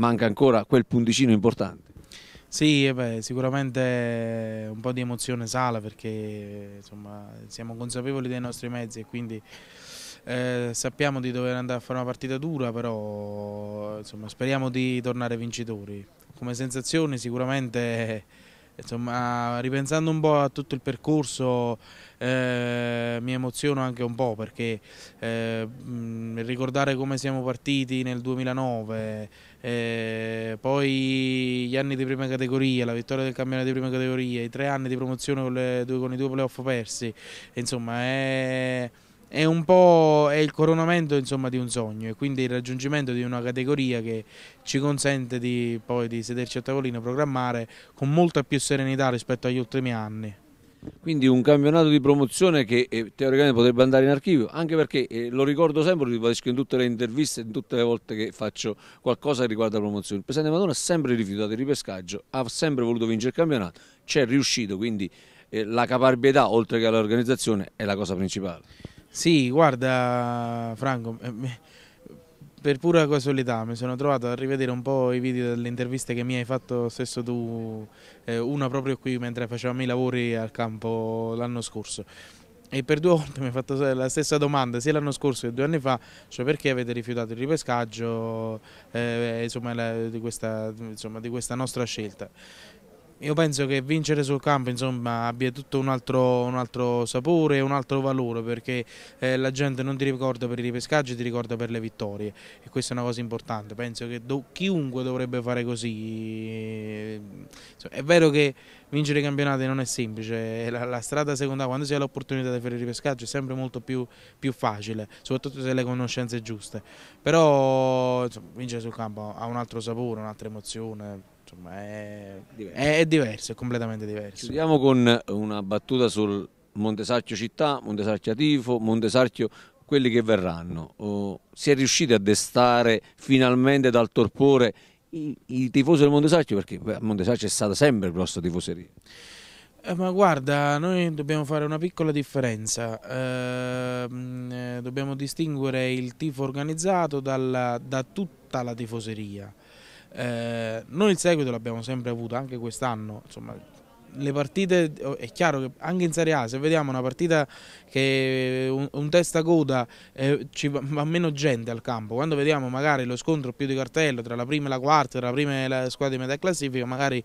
manca ancora quel punticino importante. Sì, eh beh, sicuramente un po' di emozione sala perché insomma, siamo consapevoli dei nostri mezzi e quindi eh, sappiamo di dover andare a fare una partita dura, però insomma, speriamo di tornare vincitori. Come sensazioni sicuramente insomma, ripensando un po' a tutto il percorso eh, mi emoziono anche un po' perché eh, ricordare come siamo partiti nel 2009, eh, poi gli anni di prima categoria, la vittoria del campionato di prima categoria, i tre anni di promozione con, le, con i due playoff persi, insomma è è un po' è il coronamento insomma, di un sogno e quindi il raggiungimento di una categoria che ci consente di, poi di sederci a tavolino, programmare con molta più serenità rispetto agli ultimi anni. Quindi un campionato di promozione che eh, teoricamente potrebbe andare in archivio, anche perché eh, lo ricordo sempre, lo ribadisco in tutte le interviste, in tutte le volte che faccio qualcosa che riguarda la promozione. Il Presidente Madonna ha sempre rifiutato il ripescaggio, ha sempre voluto vincere il campionato, ci è riuscito, quindi eh, la caparbietà oltre che all'organizzazione è la cosa principale. Sì, guarda Franco, eh, per pura casualità mi sono trovato a rivedere un po' i video delle interviste che mi hai fatto stesso tu, eh, una proprio qui mentre facevamo i lavori al campo l'anno scorso. E per due volte mi hai fatto la stessa domanda, sia l'anno scorso che due anni fa, cioè perché avete rifiutato il ripescaggio eh, insomma, la, di, questa, insomma, di questa nostra scelta io penso che vincere sul campo insomma, abbia tutto un altro, un altro sapore e un altro valore perché eh, la gente non ti ricorda per i ripescaggi, ti ricorda per le vittorie e questa è una cosa importante. Penso che do, chiunque dovrebbe fare così. Eh, è vero che vincere i campionati non è semplice, eh, la, la strada seconda quando si ha l'opportunità di fare il ripescaggio è sempre molto più, più, facile, soprattutto se le conoscenze giuste, però insomma, vincere sul campo ha un altro sapore, un'altra emozione. Insomma, è diverso. È, è diverso, è completamente diverso. Chiudiamo con una battuta sul Montesarchio città, Montesarchio tifo, Montesarchio quelli che verranno. Oh, si è riusciti a destare finalmente dal torpore i, i tifosi del Montesaccio perché beh, Montesaccio è stata sempre grossa tifoseria. Eh, ma guarda, noi dobbiamo fare una piccola differenza, ehm, eh, dobbiamo distinguere il tifo organizzato dalla, da tutta la tifoseria. Eh, noi il seguito l'abbiamo sempre avuto, anche quest'anno, insomma le partite, oh, è chiaro che anche in Serie A se vediamo una partita che eh, un, un testa coda eh, ci va, meno gente al campo, quando vediamo magari lo scontro più di cartello tra la prima e la quarta, tra la prima e la squadra di metà classifica, magari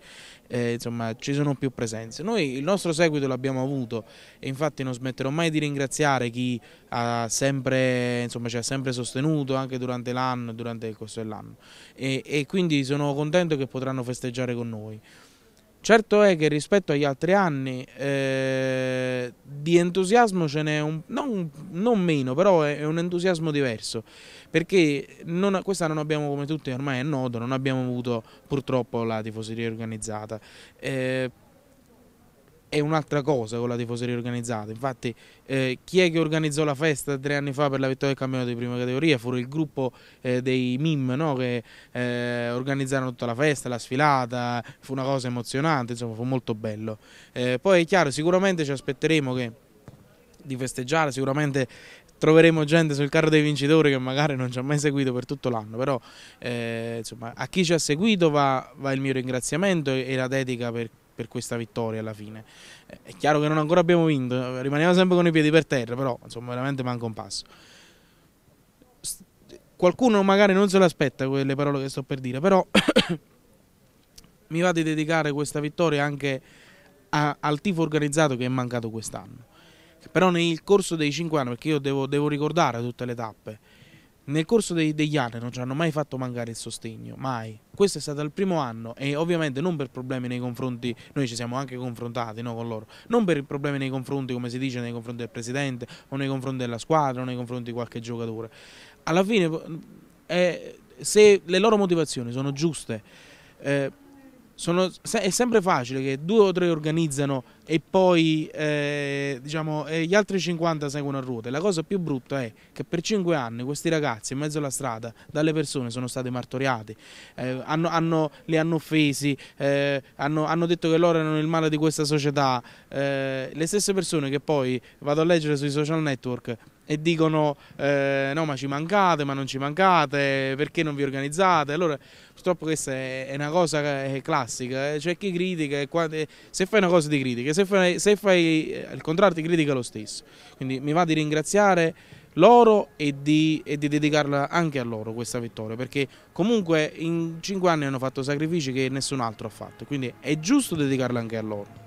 eh, insomma, ci sono più presenze. Noi il nostro seguito l'abbiamo avuto e infatti non smetterò mai di ringraziare chi ha sempre, insomma, ci ha sempre sostenuto anche durante l'anno, durante il corso dell'anno e, e quindi sono contento che potranno festeggiare con noi. Certo è che rispetto agli altri anni eh, di entusiasmo ce n'è un, non, non, meno, però è, è, un entusiasmo diverso, perché non, questa non abbiamo, come tutti ormai è noto, non abbiamo avuto purtroppo la tifoseria organizzata. Eh, è un'altra cosa con la tifoseria organizzata. Infatti, eh, chi è che organizzò la festa tre anni fa per la vittoria del campionato di prima categoria? Fu il gruppo eh, dei MIM no? che eh, organizzarono tutta la festa, la sfilata. Fu una cosa emozionante, insomma, fu molto bello. Eh, poi è chiaro, sicuramente ci aspetteremo che, di festeggiare, sicuramente troveremo gente sul carro dei vincitori che magari non ci ha mai seguito per tutto l'anno, però eh, insomma, a chi ci ha seguito va, va il mio ringraziamento e la dedica per per questa vittoria alla fine. Eh, è chiaro che non ancora abbiamo vinto, rimaniamo sempre con i piedi per terra, però insomma veramente manca un passo. Qualcuno magari non se l'aspetta quelle parole che sto per dire, però mi va di dedicare questa vittoria anche a, al tifo organizzato che è mancato quest'anno. Però nel corso dei cinque anni, perché io devo, devo ricordare tutte le tappe, nel corso dei, degli anni non ci hanno mai fatto mancare il sostegno, mai. Questo è stato il primo anno e ovviamente non per problemi nei confronti, noi ci siamo anche confrontati no, con loro, non per problemi nei confronti, come si dice, nei confronti del presidente o nei confronti della squadra o nei confronti di qualche giocatore. Alla fine, eh, se le loro motivazioni sono giuste, eh, sono, è sempre facile che due o tre organizzano e poi eh, diciamo, eh, gli altri 50 seguono a ruote. La cosa più brutta è che per 5 anni questi ragazzi in mezzo alla strada dalle persone sono stati martoriati, eh, hanno, hanno, li hanno offesi, eh, hanno, hanno, detto che loro erano il male di questa società. Eh, le stesse persone che poi vado a leggere sui social network e dicono eh, no ma ci mancate, ma non ci mancate, perché non vi organizzate? Allora purtroppo questa è una cosa eh, classica, c'è cioè chi critica, se fai una cosa di critica, se fai, se fai eh, al contrario ti critica lo stesso. Quindi mi va di ringraziare loro e di, e di, dedicarla anche a loro questa vittoria perché comunque in cinque anni hanno fatto sacrifici che nessun altro ha fatto quindi è giusto dedicarla anche a loro